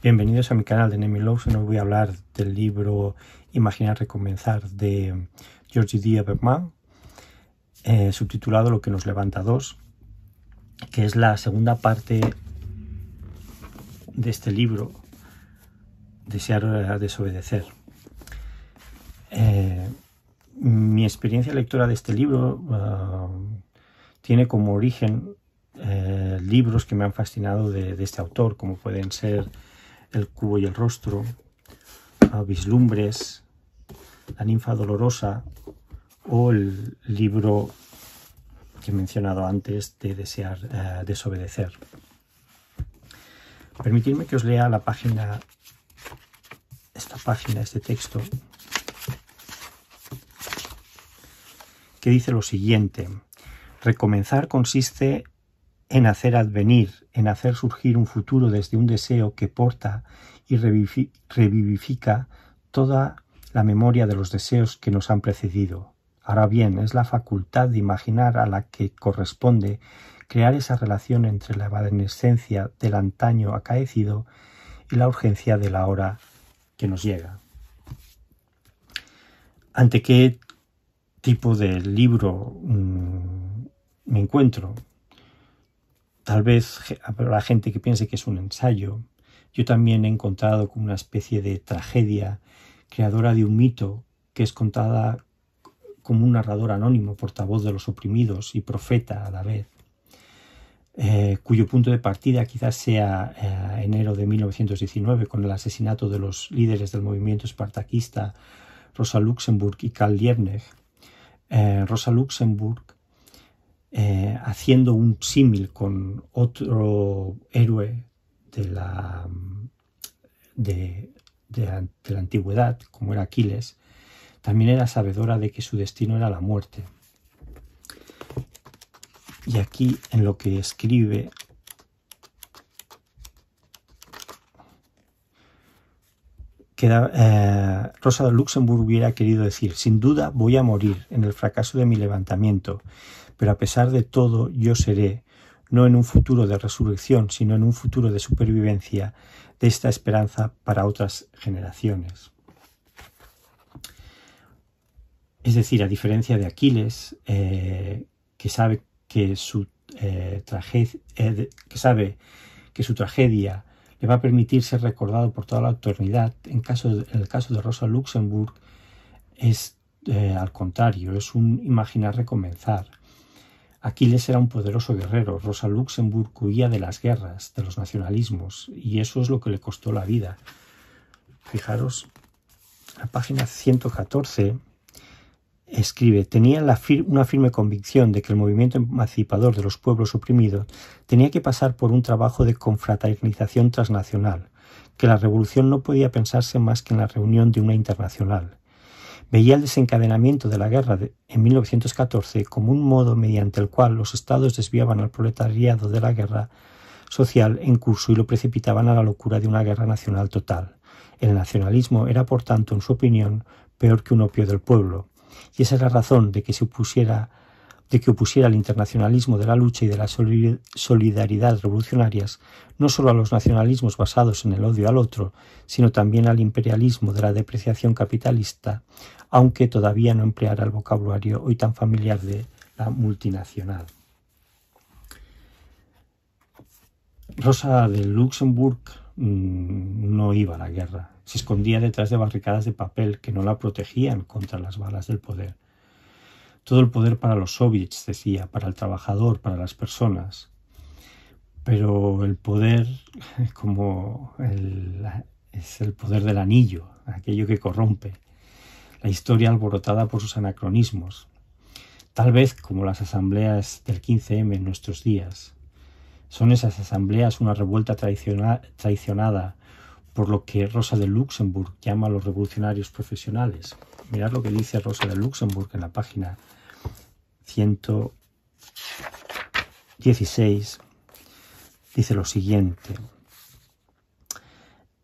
Bienvenidos a mi canal de Nemilos. Hoy voy a hablar del libro Imaginar Recomenzar de Georgie D. Berman, eh, subtitulado Lo que nos levanta dos, que es la segunda parte de este libro, Desear desobedecer. Eh, mi experiencia lectora de este libro eh, tiene como origen libros que me han fascinado de este autor, como pueden ser el cubo y el rostro, a vislumbres, la ninfa dolorosa o el libro que he mencionado antes de desear eh, desobedecer. Permitidme que os lea la página, esta página, este texto, que dice lo siguiente. Recomenzar consiste en hacer advenir, en hacer surgir un futuro desde un deseo que porta y revivifica toda la memoria de los deseos que nos han precedido. Ahora bien, es la facultad de imaginar a la que corresponde crear esa relación entre la evanescencia del antaño acaecido y la urgencia de la hora que nos llega. ¿Ante qué tipo de libro mm, me encuentro? Tal vez la gente que piense que es un ensayo. Yo también he encontrado como una especie de tragedia creadora de un mito que es contada como un narrador anónimo, portavoz de los oprimidos y profeta a la vez, eh, cuyo punto de partida quizás sea eh, enero de 1919, con el asesinato de los líderes del movimiento espartaquista Rosa Luxemburg y Karl Liebknecht. Eh, Rosa Luxemburg eh, haciendo un símil con otro héroe de la, de, la, antigüedad, como era Aquiles, también era sabedora de que su destino era la muerte. Y aquí en lo que escribe eh, Rosa de Luxemburgo hubiera querido decir, sin duda voy a morir en el fracaso de mi levantamiento, pero a pesar de todo yo seré, no en un futuro de resurrección, sino en un futuro de supervivencia de esta esperanza para otras generaciones. Es decir, a diferencia de Aquiles, eh, eh, eh, que sabe que su, tragedia, le va a permitir ser recordado por toda la eternidad, en, en el caso de Rosa Luxemburg es al contrario, es un imaginar recomenzar. Aquiles era un poderoso guerrero, Rosa Luxemburg huía de las guerras, de los nacionalismos, y eso es lo que le costó la vida. Fijaros, la página 114 escribe, tenía una firme convicción de que el movimiento emancipador de los pueblos oprimidos tenía que pasar por un trabajo de confraternización transnacional, que la revolución no podía pensarse más que en la reunión de una internacional, veía el desencadenamiento de la guerra en 1914 como un modo mediante el cual los estados desviaban al proletariado de la guerra social en curso y lo precipitaban a la locura de una guerra nacional total. El nacionalismo era, por tanto, en su opinión, peor que un opio del pueblo, y esa era la razón de que se opusiera de que opusiera el internacionalismo de la lucha y de la solidaridad revolucionarias no solo a los nacionalismos basados en el odio al otro, sino también al imperialismo de la depreciación capitalista, aunque todavía no empleara el vocabulario hoy tan familiar de la multinacional. Rosa de Luxemburg mm, no iba a la guerra, se escondía detrás de barricadas de papel que no la protegían contra las balas del poder todo el poder para los soviets, decía, para el trabajador, para las personas. Pero el poder, como el, es el poder del anillo, aquello que corrompe, la historia alborotada por sus anacronismos, tal vez como las asambleas del 15M en nuestros días. Son esas asambleas una revuelta traicionada por lo que Rosa de Luxemburg llama a los revolucionarios profesionales. Mirad lo que dice Rosa de Luxemburg en la página 116 dice lo siguiente.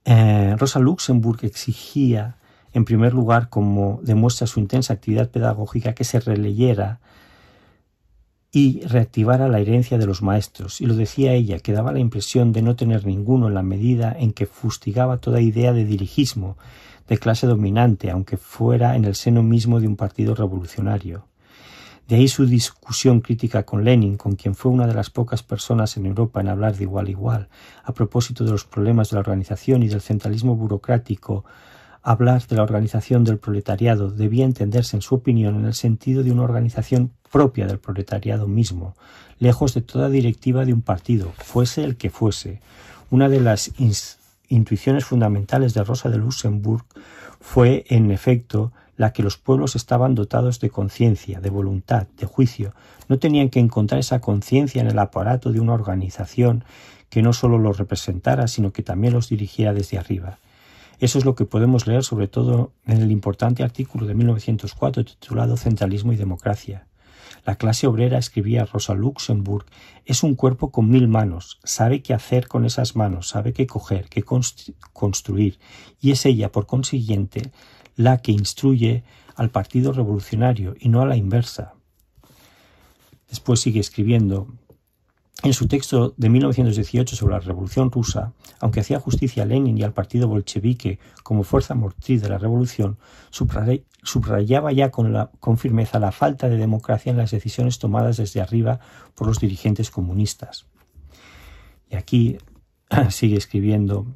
Eh, Rosa Luxemburg exigía, en primer lugar, como demuestra su intensa actividad pedagógica, que se releyera y reactivara la herencia de los maestros, y lo decía ella, que daba la impresión de no tener ninguno en la medida en que fustigaba toda idea de dirigismo, de clase dominante, aunque fuera en el seno mismo de un partido revolucionario. De ahí su discusión crítica con Lenin, con quien fue una de las pocas personas en Europa en hablar de igual a igual, a propósito de los problemas de la organización y del centralismo burocrático. Hablar de la organización del proletariado debía entenderse, en su opinión, en el sentido de una organización propia del proletariado mismo, lejos de toda directiva de un partido, fuese el que fuese. Una de las intuiciones fundamentales de Rosa de Luxemburg fue, en efecto, la que los pueblos estaban dotados de conciencia, de voluntad, de juicio. No tenían que encontrar esa conciencia en el aparato de una organización que no solo los representara, sino que también los dirigiera desde arriba. Eso es lo que podemos leer sobre todo en el importante artículo de 1904 titulado Centralismo y Democracia. La clase obrera, escribía Rosa Luxemburg, es un cuerpo con mil manos, sabe qué hacer con esas manos, sabe qué coger, qué construir, y es ella, por consiguiente, la que instruye al Partido Revolucionario y no a la inversa. Después sigue escribiendo. En su texto de 1918 sobre la Revolución rusa, aunque hacía justicia a Lenin y al partido bolchevique como fuerza motriz de la revolución, subrayaba ya con, con firmeza la falta de democracia en las decisiones tomadas desde arriba por los dirigentes comunistas. Y aquí sigue escribiendo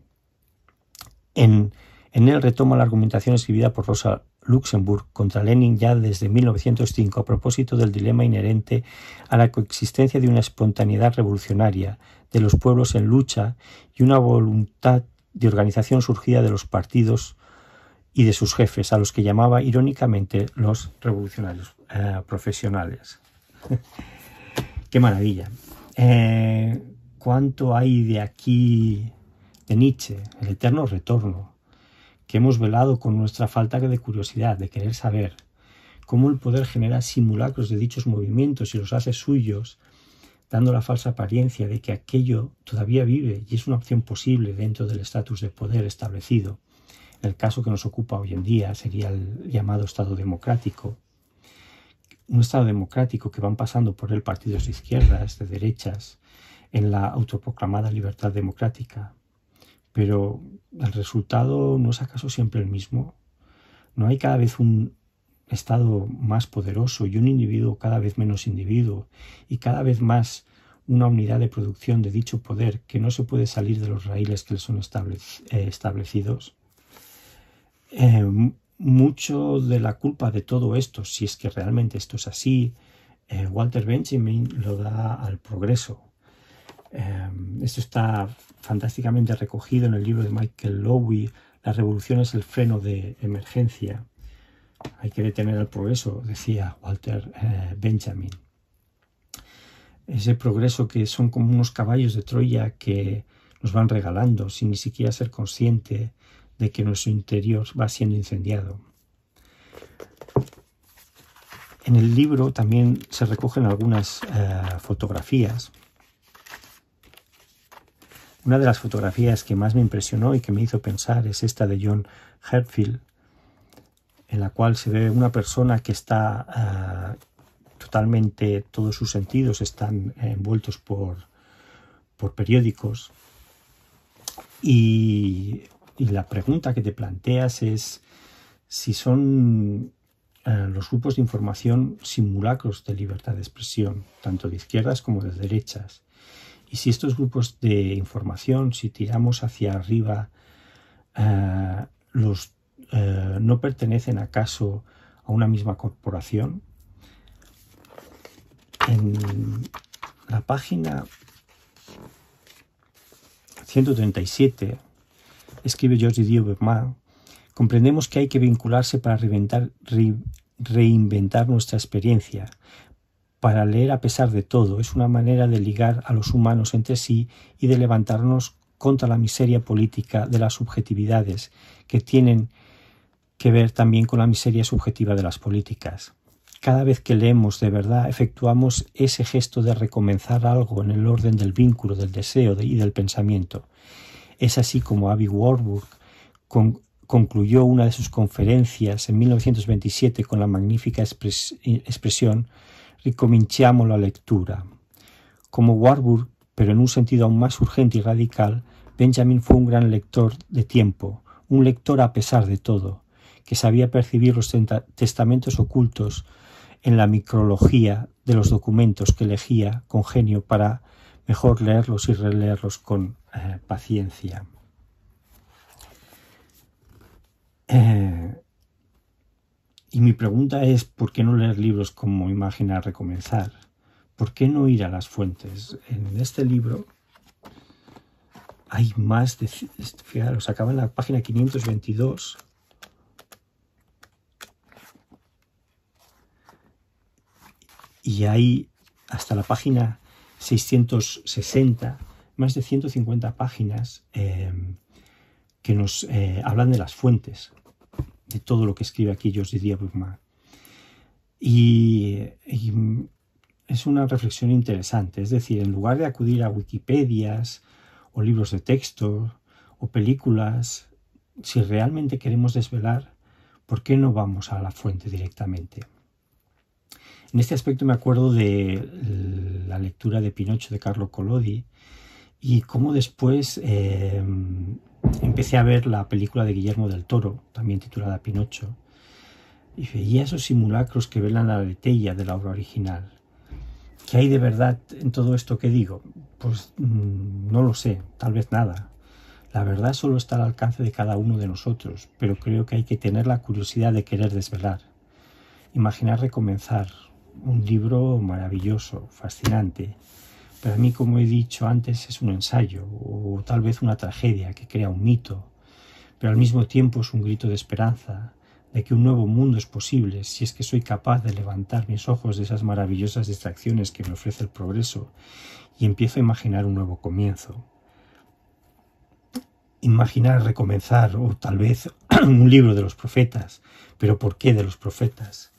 en en él retoma la argumentación escribida por Rosa Luxemburg contra Lenin ya desde 1905 a propósito del dilema inherente a la coexistencia de una espontaneidad revolucionaria, de los pueblos en lucha y una voluntad de organización surgida de los partidos y de sus jefes, a los que llamaba irónicamente los revolucionarios eh, profesionales. Qué maravilla. Eh, ¿Cuánto hay de aquí de Nietzsche, el eterno retorno? que hemos velado con nuestra falta de curiosidad, de querer saber, cómo el poder genera simulacros de dichos movimientos y los hace suyos, dando la falsa apariencia de que aquello todavía vive y es una opción posible dentro del estatus de poder establecido. El caso que nos ocupa hoy en día sería el llamado Estado democrático. Un Estado democrático que van pasando por él partidos de izquierdas, de derechas, en la autoproclamada libertad democrática, pero el resultado no es acaso siempre el mismo. No hay cada vez un estado más poderoso y un individuo cada vez menos individuo y cada vez más una unidad de producción de dicho poder que no se puede salir de los raíles que le son eh, establecidos. Eh, mucho de la culpa de todo esto, si es que realmente esto es así, eh, Walter Benjamin lo da al progreso, Em, esto está fantásticamente recogido en el libro de Michael Lowy, La revolución es el freno de emergencia. Hay que detener el progreso, decía Walter eh, Benjamin. Ese progreso que son como unos caballos de Troya que nos van regalando sin ni siquiera ser consciente de que nuestro interior va siendo incendiado. En el libro también se recogen algunas eh, fotografías una de las fotografías que más me impresionó y que me hizo pensar es esta de John Herfield, en la cual se ve una persona que está ah, totalmente, todos sus sentidos están envueltos por, periódicos. Y, la pregunta que te planteas es si son ah, los grupos de información simulacros de libertad de expresión, tanto de izquierdas como de derechas y si estos grupos de información, si tiramos hacia arriba, eh, los, eh, no pertenecen acaso a una misma corporación, en la página 137 escribe George Dioberman, comprendemos que hay que vincularse para reinventar nuestra experiencia, para leer a pesar de todo es una manera de ligar a los humanos entre sí y de levantarnos contra la miseria política de las subjetividades, que tienen que ver también con la miseria subjetiva de las políticas. Cada vez que leemos de verdad, efectuamos ese gesto de recomenzar algo en el orden del vínculo, del deseo y del pensamiento. Es así como Abby Warburg concluyó una de sus conferencias en 1927 con la magnífica expresión ricominciamo la lectura. Como Warburg, pero en un sentido aún más urgente y radical, Benjamin fue un gran lector de tiempo, un lector a pesar de todo, que sabía percibir los testamentos ocultos en la micrología de los documentos que elegía con genio para mejor leerlos y releerlos con eh, paciencia. Eh, y mi pregunta es, ¿por qué no leer libros como a Recomenzar? ¿Por qué no ir a las fuentes? En este libro hay más de... Este, fijaros, acaba en la página 522 y hay hasta la página 660, más de 150 páginas eh, que nos eh, hablan de las fuentes de todo lo que escribe aquí George Díaz Brugman. Y, es una reflexión interesante, es decir, en lugar de acudir a Wikipedias o libros de texto o películas, si realmente queremos desvelar, ¿por qué no vamos a la fuente directamente? En este aspecto me acuerdo de la lectura de Pinocho de Carlo Collodi y cómo después eh, empecé a ver la película de Guillermo del Toro, también titulada Pinocho, y veía esos simulacros que velan la letella de la obra original. ¿Qué hay de verdad en todo esto que digo? Pues mm, no lo sé, tal vez nada. La verdad solo está al alcance de cada uno de nosotros, pero creo que hay que tener la curiosidad de querer desvelar. Imaginar recomenzar un libro maravilloso, fascinante, para mí, como he dicho antes, es un ensayo o tal vez una tragedia que crea un mito, pero al mismo tiempo es un grito de esperanza, de que un nuevo mundo es posible si es que soy capaz de levantar mis ojos de esas maravillosas distracciones que me ofrece el progreso y empiezo a imaginar un nuevo comienzo. Imaginar recomenzar o tal vez un libro de los profetas, pero ¿por qué de los profetas?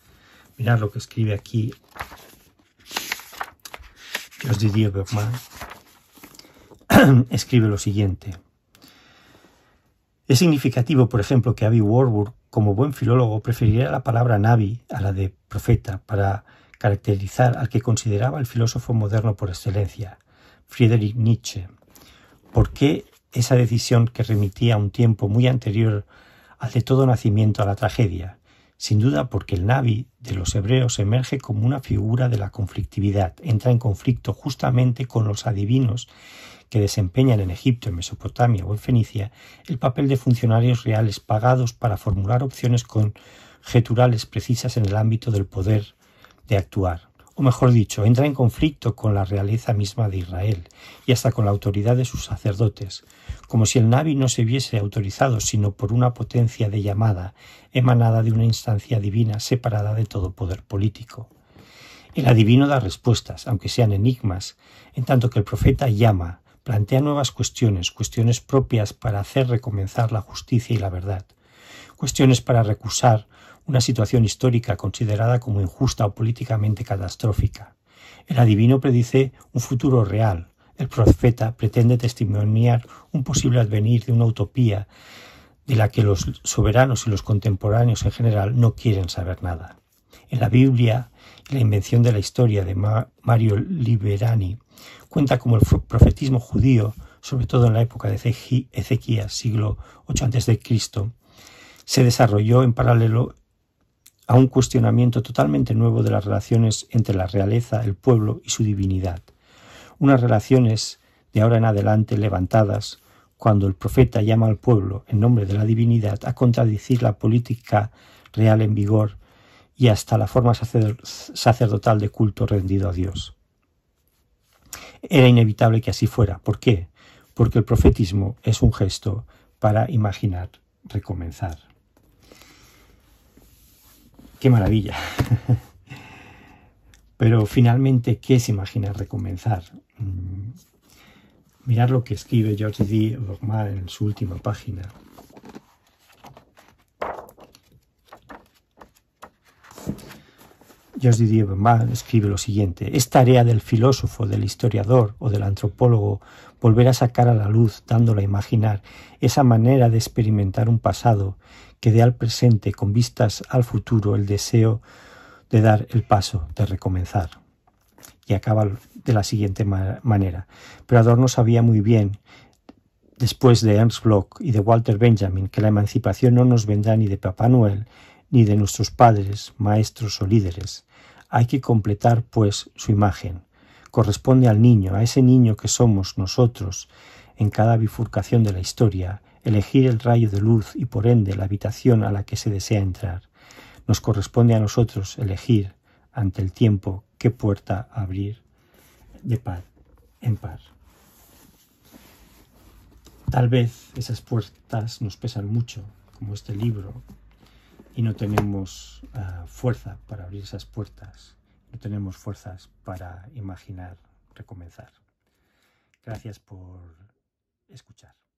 Mirad lo que escribe aquí escribe lo siguiente. Es significativo, por ejemplo, que Abby Warburg, como buen filólogo, preferiría la palabra navi a la de profeta para caracterizar al que consideraba el filósofo moderno por excelencia, Friedrich Nietzsche. ¿Por qué esa decisión que remitía a un tiempo muy anterior al de todo nacimiento a la tragedia? sin duda porque el Navi de los hebreos emerge como una figura de la conflictividad, entra en conflicto justamente con los adivinos que desempeñan en Egipto, en Mesopotamia o en Fenicia el papel de funcionarios reales pagados para formular opciones conjeturales precisas en el ámbito del poder de actuar o mejor dicho, entra en conflicto con la realeza misma de Israel y hasta con la autoridad de sus sacerdotes, como si el Navi no se viese autorizado sino por una potencia de llamada emanada de una instancia divina separada de todo poder político. El adivino da respuestas, aunque sean enigmas, en tanto que el profeta llama, plantea nuevas cuestiones, cuestiones propias para hacer recomenzar la justicia y la verdad, cuestiones para recusar una situación histórica considerada como injusta o políticamente catastrófica. El adivino predice un futuro real, el profeta pretende testimoniar un posible advenir de una utopía de la que los soberanos y los contemporáneos en general no quieren saber nada. En la Biblia, la invención de la historia de Mario Liberani cuenta como el profetismo judío, sobre todo en la época de Ezequías, siglo 8 a.C., se desarrolló en paralelo a un cuestionamiento totalmente nuevo de las relaciones entre la realeza, el pueblo y su divinidad. Unas relaciones de ahora en adelante levantadas cuando el profeta llama al pueblo en nombre de la divinidad a contradecir la política real en vigor y hasta la forma sacerdotal de culto rendido a Dios. Era inevitable que así fuera. ¿Por qué? Porque el profetismo es un gesto para imaginar recomenzar qué maravilla. Pero finalmente, ¿qué se imagina recomenzar? Mm, mirar lo que escribe George D. Borgman en su última página. José Bermán escribe lo siguiente: Es tarea del filósofo, del historiador o del antropólogo volver a sacar a la luz, dándole a imaginar, esa manera de experimentar un pasado que dé al presente con vistas al futuro el deseo de dar el paso, de recomenzar. Y acaba de la siguiente manera. Pero Adorno sabía muy bien, después de Ernst Bloch y de Walter Benjamin, que la emancipación no nos vendrá ni de Papá Noel, ni de nuestros padres, maestros o líderes hay que completar pues su imagen. Corresponde al niño, a ese niño que somos nosotros, en cada bifurcación de la historia, elegir el rayo de luz y por ende la habitación a la que se desea entrar. Nos corresponde a nosotros elegir, ante el tiempo, qué puerta abrir de par en par. Tal vez esas puertas nos pesan mucho, como este libro, y no tenemos eh, fuerza para abrir esas puertas, no tenemos fuerzas para imaginar recomenzar. Gracias por escuchar.